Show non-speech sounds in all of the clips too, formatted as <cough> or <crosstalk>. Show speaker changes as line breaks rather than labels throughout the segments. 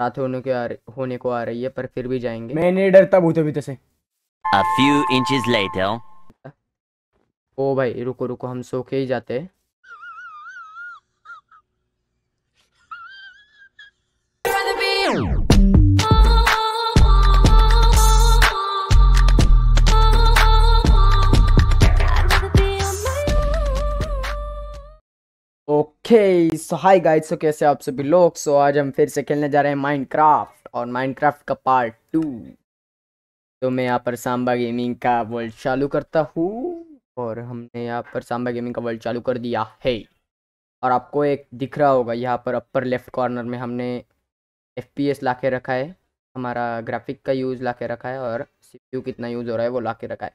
रात होने को आ रही होने को आ रही है पर फिर भी जाएंगे मैं नहीं डरता भूत अभी से
A few inches later.
ओ भाई रुको रुको हम सो के ही जाते हैं okay so hi guys so कैसे आप सभी लोग सो so, आज हम फिर से खेलने जा रहे हैं माइनक्राफ्ट और माइनक्राफ्ट का पार्ट टू तो मैं यहाँ पर सांबा गेमिंग का वर्ल्ड चालू करता हूँ और हमने यहाँ पर सांबा गेमिंग का वर्ल्ड चालू कर दिया है और आपको एक दिख रहा होगा यहाँ पर अपर लेफ्ट कॉर्नर में हमने एफ पी एस ला रखा है हमारा ग्राफिक का यूज़ ला के रखा है और सी कितना यूज़ हो रहा है वो ला के रखा है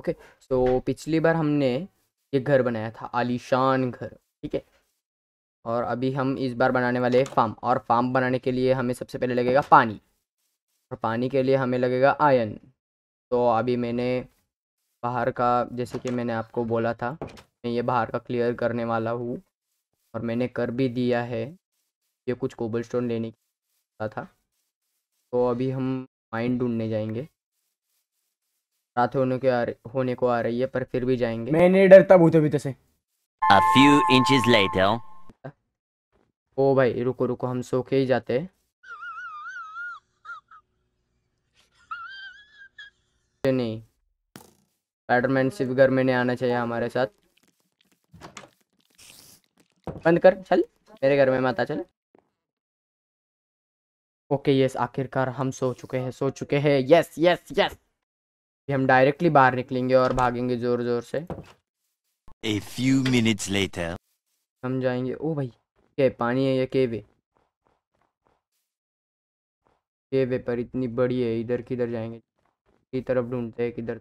ओके सो so, पिछली बार हमने ये घर बनाया था आलीशान घर ठीक है और अभी हम इस बार बनाने वाले हैं फार्म और फार्म बनाने के लिए हमें सबसे पहले लगेगा पानी और पानी के लिए हमें लगेगा आयन तो अभी मैंने बाहर का जैसे कि मैंने आपको बोला था मैं ये बाहर का क्लियर करने वाला हूँ और मैंने कर भी दिया है ये कुछ कोबल स्टोन लेने का था तो अभी हम माइन ढूंढने जाएंगे रात होने के आ होने को आ रही है पर फिर भी जाएंगे मैंने डरता भूत अभी से
A few inches later.
ओ भाई रुको रुको हम सो के ही जाते हैं नहीं स्पाइडरमैन सिर्फ घर में नहीं आना चाहिए हमारे साथ बंद कर चल मेरे घर में माता चल ओके यस आखिरकार हम सो चुके हैं सो चुके हैं यस यस यस हम डायरेक्टली बाहर निकलेंगे और भागेंगे जोर जोर से
A few minutes later.
हम जाएंगे ओ भाई क्या पानी है या केव है केव है पर इतनी बड़ी है इधर किधर जाएंगे की तरफ ढूंढते हैं किधर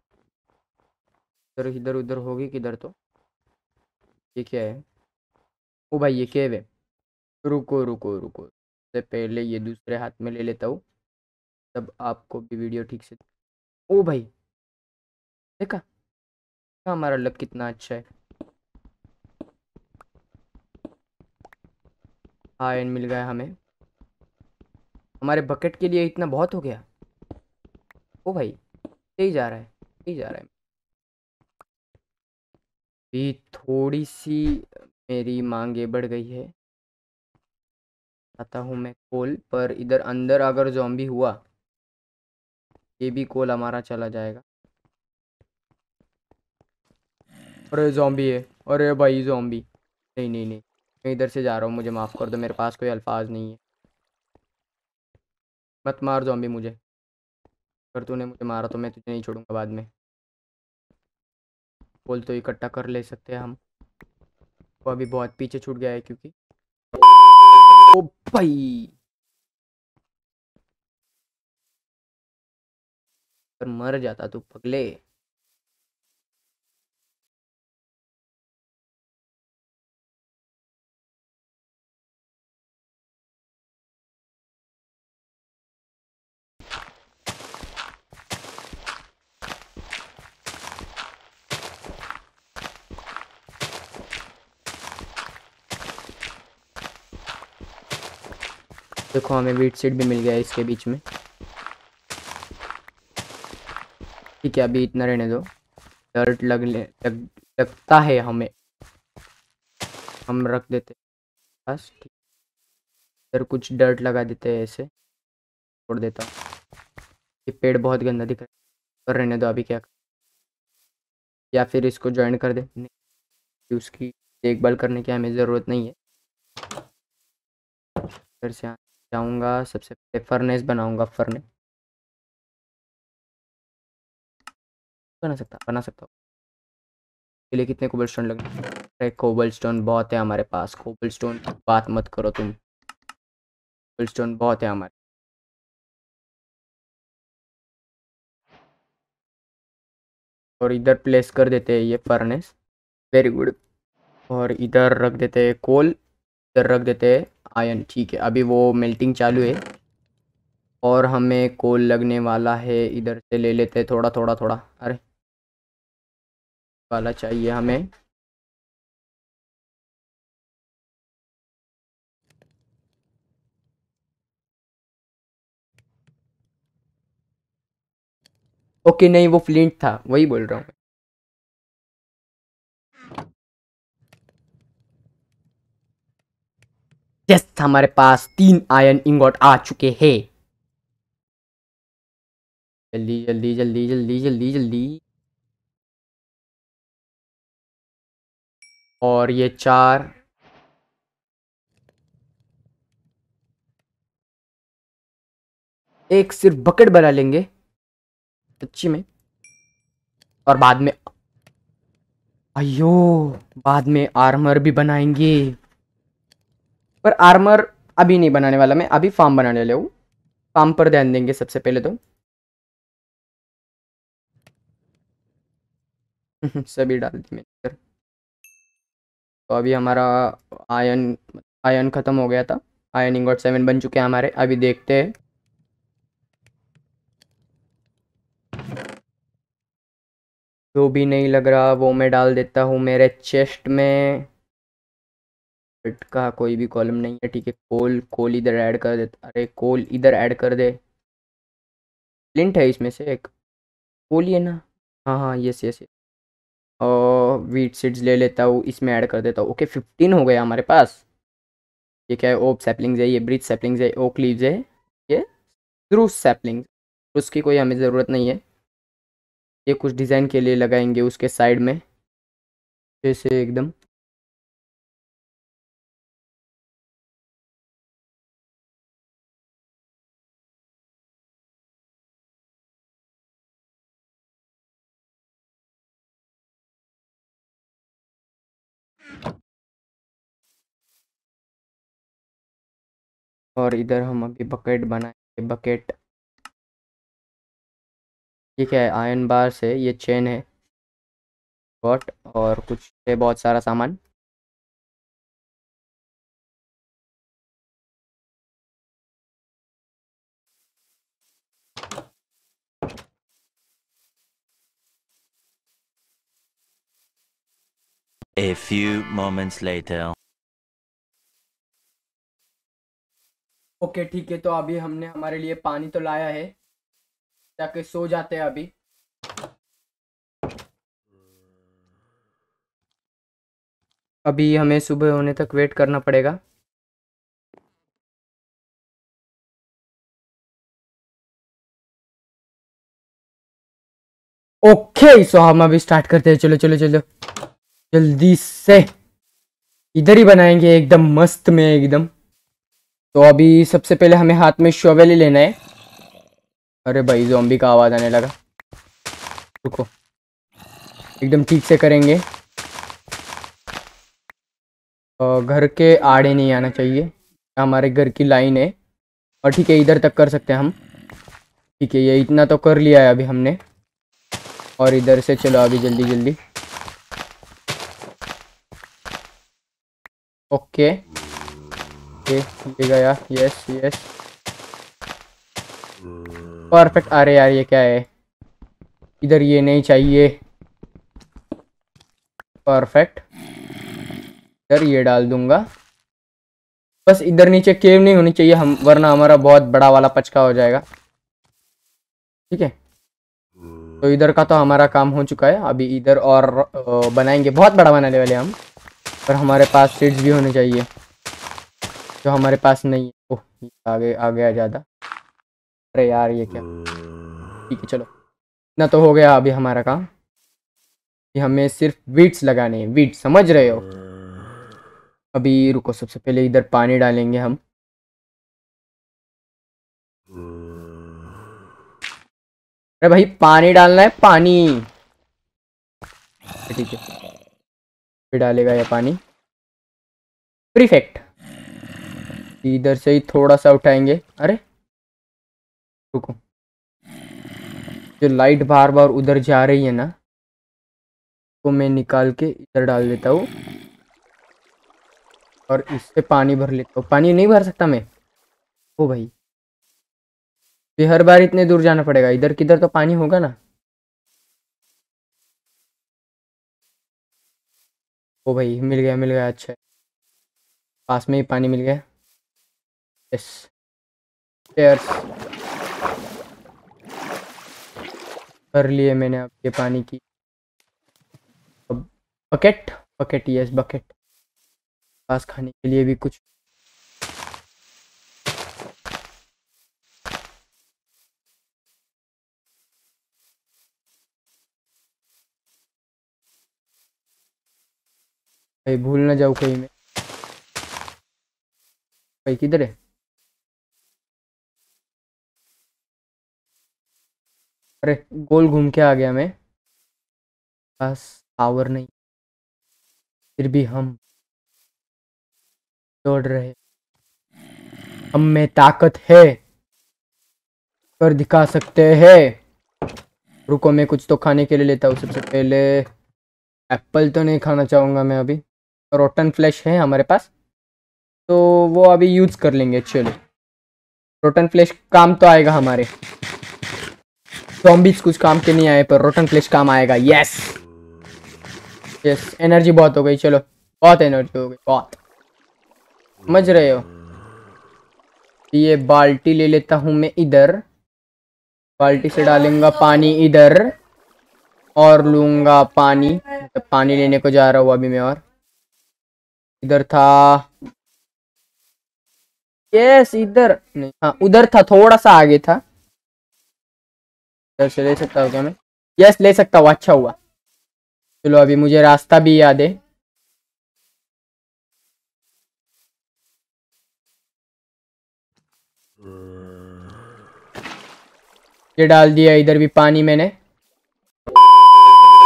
इधर इधर उधर होगी किधर तो ये क्या है ओ भाई ये केव है रुको रुको रुको से पहले ये दूसरे हाथ में ले लेता हूँ तब आपको भी वीडियो ठीक से
ओ भाई देखा
हमारा लक कितना अच्छा है आयन मिल गया हमें हमारे बकेट के लिए इतना बहुत हो गया ओ भाई यही जा रहा है यही जा रहा है भी थोड़ी सी मेरी मांगे बढ़ गई है आता हूँ मैं कोल पर इधर अंदर अगर जॉम्बी हुआ ये भी कोल हमारा चला जाएगा अरे जॉम्बी है अरे भाई जॉम्बी नहीं नहीं नहीं मैं इधर से जा रहा हूँ मुझे माफ़ कर दो मेरे पास कोई अल्फाज नहीं है मत मार जोम्बी मुझे अगर तूने मुझे मारा तो मैं तुझे नहीं छोड़ूंगा बाद में बोल तो इकट्ठा कर ले सकते हैं हम वो अभी बहुत पीछे छूट गया है क्योंकि
ओ भाई पर मर जाता तू पगले
देखो हमें वीट सीट भी मिल गया इसके बीच में ठीक है अभी इतना रहने दो डर्ट लग ले लग, लगता है हमें हम रख देते बस ठीक इधर कुछ डर्ट लगा देते हैं ऐसे छोड़ देता ये पेड़ बहुत गंदा दिख रहा है पर रहने दो अभी क्या कर? या फिर इसको ज्वाइन कर दे नहीं उसकी देखभाल करने की हमें ज़रूरत नहीं है इधर से जाऊंगा
सबसे पहले फर्नेस बनाऊंगा फर्नेस बना सकता बना सकता के लिए कितने कोबल स्टोन लगे अरे कोबल स्टोन बहुत है हमारे पास कोबल स्टोन की बात मत करो तुम कोबल स्टोन बहुत है हमारे और इधर प्लेस कर देते हैं ये फर्नेस वेरी गुड और
इधर रख देते हैं कोल इधर रख देते हैं आयन ठीक है अभी वो मेल्टिंग चालू है और हमें कोल लगने वाला है इधर से ले लेते हैं थोड़ा थोड़ा थोड़ा
अरे वाला चाहिए हमें ओके नहीं वो फ्लिंट था वही बोल रहा हूँ
यस हमारे पास तीन आयन इंगोट आ चुके
हैं जल्दी जल्दी जल्दी जल्दी जल्दी जल्दी और ये चार एक सिर्फ बकेट बना लेंगे सच्ची में
और बाद में अयो बाद में आर्मर भी बनाएंगे पर आर्मर अभी नहीं बनाने वाला मैं अभी फार्म बनाने वाला
हूँ फार्म पर ध्यान देंगे सबसे पहले तो <laughs> सभी डाल दी मैंने इधर तो अभी
हमारा आयन आयन ख़त्म हो गया था आयन इंगोट सेवन बन चुके हैं हमारे अभी देखते हैं जो भी नहीं लग रहा वो मैं डाल देता हूँ मेरे चेस्ट में का कोई भी कॉलम नहीं है ठीक है कोल कोल इधर ऐड कर दे अरे कोल इधर ऐड कर दे लिंट है इसमें से एक कोल ही है ना हाँ हाँ यस यस और वीट सीड्स ले लेता हूँ इसमें ऐड कर देता हूँ ओके फिफ्टीन हो गया हमारे पास ये क्या है ओप सैपलिंग्स है ये ब्रिज सैपलिंग्स है ओक लीव्स है ये द्रूस सैपलिंग्स उसकी कोई हमें ज़रूरत नहीं है ये
कुछ डिज़ाइन के लिए लगाएंगे उसके साइड में जैसे एकदम और इधर हम अभी बकेट बनाएंगे बकेट ठीक है आयन बार से ये चेन है बॉट और कुछ है बहुत सारा सामान A few moments later.
Okay okay, ठीक है तो अभी हमने हमारे लिए पानी तो लाया है ताकि सो जाते हैं अभी
अभी हमें सुबह होने तक वेट करना पड़ेगा ओके सो हम अभी स्टार्ट करते हैं चलो चलो चलो जल्दी से
इधर ही बनाएंगे एकदम मस्त में एकदम तो अभी सबसे पहले हमें हाथ में शोवेल ही लेना है अरे भाई जोम्बी का आवाज़ आने लगा रुको एकदम ठीक से करेंगे घर के आड़े नहीं आना चाहिए हमारे घर की लाइन है और ठीक है इधर तक कर सकते हैं हम ठीक है ये इतना तो कर लिया है अभी हमने और इधर से चलो अभी जल्दी जल्दी ओके ये गया यस यस परफेक्ट अरे यार ये क्या है इधर ये नहीं चाहिए परफेक्ट इधर ये डाल दूंगा बस इधर नीचे केव नहीं होनी चाहिए हम वरना हमारा बहुत बड़ा वाला पचका हो जाएगा ठीक है तो इधर का तो हमारा काम हो चुका है अभी इधर और बनाएंगे बहुत बड़ा बनाने वाले हम पर हमारे पास सीड्स भी होने चाहिए जो हमारे पास नहीं है ओह आगे आ गया ज़्यादा अरे यार ये क्या ठीक है चलो इतना तो हो गया अभी हमारा काम कि हमें सिर्फ वीट्स लगाने हैं वीट समझ रहे हो अभी रुको सबसे पहले इधर पानी डालेंगे हम अरे भाई पानी डालना है पानी ठीक है फिर डालेगा यह पानी परफेक्ट इधर से ही थोड़ा सा उठाएंगे अरे रुको जो लाइट बार बार उधर जा रही है ना तो मैं निकाल के इधर डाल देता हूँ और इससे पानी भर लेता हूँ पानी नहीं भर सकता मैं ओ भाई ये हर बार इतने दूर जाना पड़ेगा इधर किधर तो पानी होगा ना ओ भाई मिल गया मिल गया अच्छा पास में ही पानी मिल गया यस स्टेयर्स कर लिए मैंने ये पानी की बकेट बकेट यस बकेट पास खाने के लिए भी कुछ भाई भूल ना जाऊ कहीं में भाई किधर है अरे गोल घूम के आ गया मैं बस पावर नहीं फिर भी हम दौड़ रहे हम में ताकत है कर दिखा सकते हैं रुको मैं कुछ तो खाने के लिए लेता हूँ सबसे पहले एप्पल तो नहीं खाना चाहूँगा मैं अभी रोटन फ्लैश है हमारे पास तो वो अभी यूज़ कर लेंगे चलो रोटन फ्लैश काम तो आएगा हमारे जॉम्बिस कुछ काम के नहीं आए पर रोटन फ्लैश काम आएगा यस यस एनर्जी बहुत हो गई चलो बहुत एनर्जी हो गई बहुत समझ रहे हो तो ये बाल्टी ले लेता हूँ मैं इधर बाल्टी से डालूंगा पानी इधर और लूंगा पानी तो पानी लेने को जा रहा हूँ अभी मैं और इधर था यस इधर नहीं हाँ उधर था थोड़ा सा आगे था इधर से ले सकता हूँ क्या मैं यस ले सकता हूँ अच्छा हुआ चलो अभी मुझे रास्ता भी याद है ये डाल दिया इधर भी पानी मैंने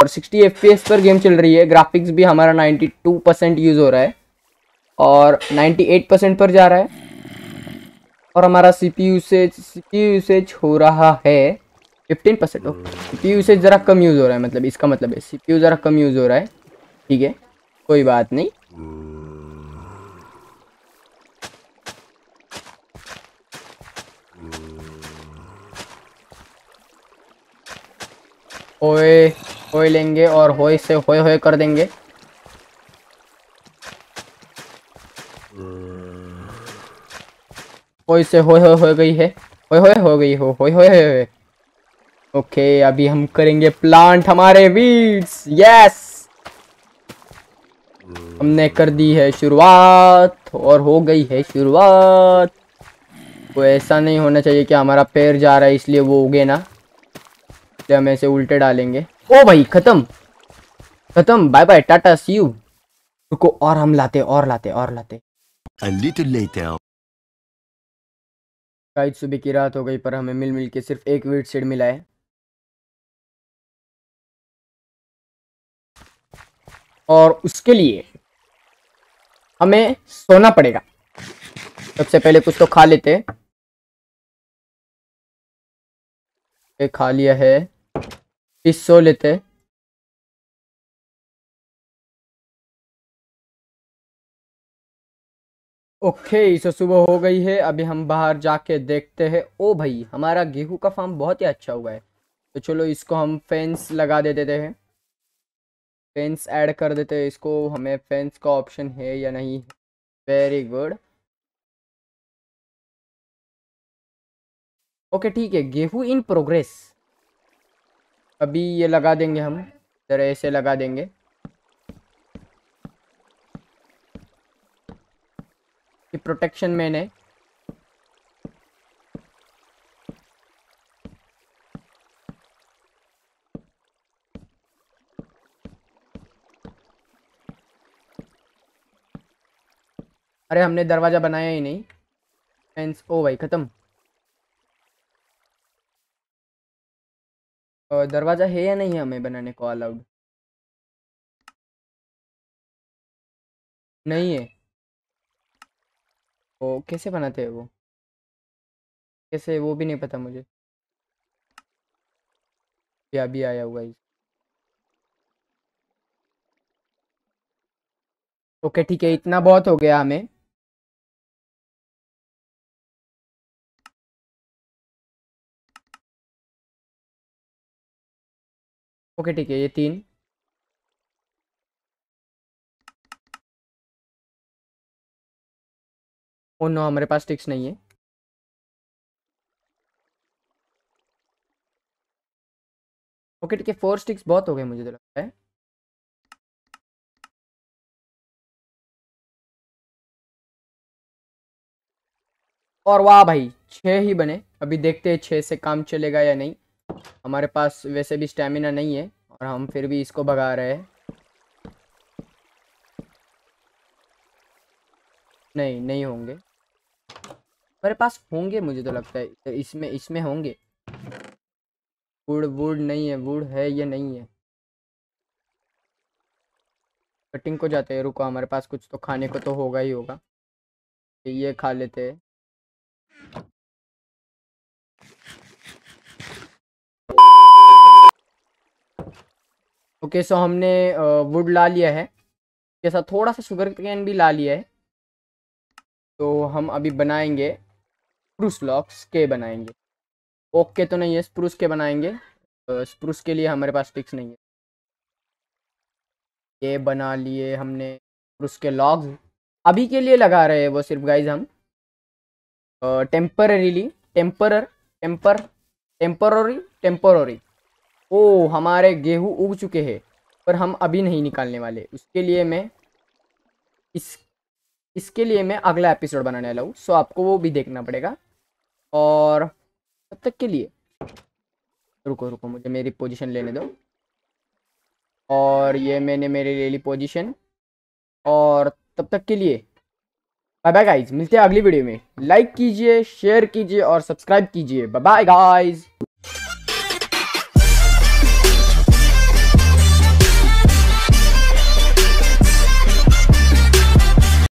और 60 एफ पर गेम चल रही है ग्राफिक्स भी हमारा 92 परसेंट यूज़ हो रहा है और 98 परसेंट पर जा रहा है और हमारा C P usage C P usage हो रहा है fifteen percent okay C P usage ज़रा कम यूज़ हो रहा है मतलब इसका मतलब है सी पी यू ज़रा कम यूज़ हो रहा है ठीक है कोई बात नहीं ओए होए लेंगे और होए से होए होए कर देंगे और से हो हो हो गई है हो हो हो गई हो हो हो हो ओके अभी हम करेंगे प्लांट हमारे वीड्स यस हमने कर दी है शुरुआत और हो गई है शुरुआत वो तो ऐसा नहीं होना चाहिए कि हमारा पैर जा रहा है इसलिए वो उगे ना तो हम ऐसे उल्टे डालेंगे ओ भाई खत्म खत्म bye bye tata see you रुको और हम लाते और लाते और
लाते A little later.
शायद सुबह की रात हो गई पर हमें मिल मिल के सिर्फ एक वीट सीड मिला है और उसके लिए हमें सोना पड़ेगा सबसे पहले कुछ तो खा लेते
खा लिया है फिर सो लेते ओके इसे सुबह हो गई है अभी हम बाहर जाके देखते
हैं ओ भाई हमारा गेहूं का फार्म बहुत ही अच्छा हुआ है तो चलो इसको हम फेंस लगा दे देते हैं फेंस ऐड कर देते हैं इसको हमें फेंस का ऑप्शन है या
नहीं वेरी गुड ओके ठीक है गेहूं इन प्रोग्रेस अभी ये लगा
देंगे हम जरा ऐसे लगा देंगे कि प्रोटेक्शन मैंने अरे हमने दरवाज़ा बनाया ही नहीं फेंस ओ भाई ख़त्म
दरवाज़ा है या नहीं हमें बनाने को अलाउड नहीं है वो तो कैसे बनाते हैं वो
कैसे वो भी नहीं पता मुझे या भी आया हुआ
ओके ठीक है इतना बहुत हो गया हमें ओके ठीक है ये तीन ओ नो हमारे पास टिक्स नहीं है ओके ठीक है फोर स्टिक्स बहुत हो गए मुझे तो लगता है और वाह भाई छः ही
बने अभी देखते हैं छः से काम चलेगा या नहीं हमारे पास वैसे भी स्टेमिना नहीं है और हम फिर भी इसको भगा रहे हैं नहीं नहीं होंगे मेरे पास होंगे मुझे तो लगता है इसमें इसमें होंगे वुड वुड नहीं है वुड है या नहीं है कटिंग को जाते हैं रुको हमारे पास कुछ तो खाने को तो होगा ही होगा ये खा लेते हैं ओके okay, सो so हमने वुड ला लिया है जैसा थोड़ा सा शुगर कैन भी ला लिया है तो हम अभी बनाएंगे स्प्रूस लॉक्स के बनाएंगे ओके तो नहीं है स्प्रूस के बनाएंगे स्प्रूस के लिए हमारे पास टिक्स नहीं है ये बना लिए हमने स्प्रूस के लॉक्स अभी के लिए लगा रहे हैं वो सिर्फ गाइज हम temporarily temper temper temporary temporary ओ हमारे गेहूँ उग चुके हैं पर हम अभी नहीं निकालने वाले उसके लिए मैं इस इसके लिए मैं अगला एपिसोड बनाने वाला हूँ सो आपको वो भी देखना पड़ेगा और तब तक के लिए रुको रुको मुझे मेरी पोजीशन लेने दो और ये मैंने मेरी ले ली पोजीशन और तब तक के लिए बाय बाय गाइज मिलते हैं अगली वीडियो में लाइक कीजिए शेयर कीजिए और सब्सक्राइब कीजिए बाय बाय गाइज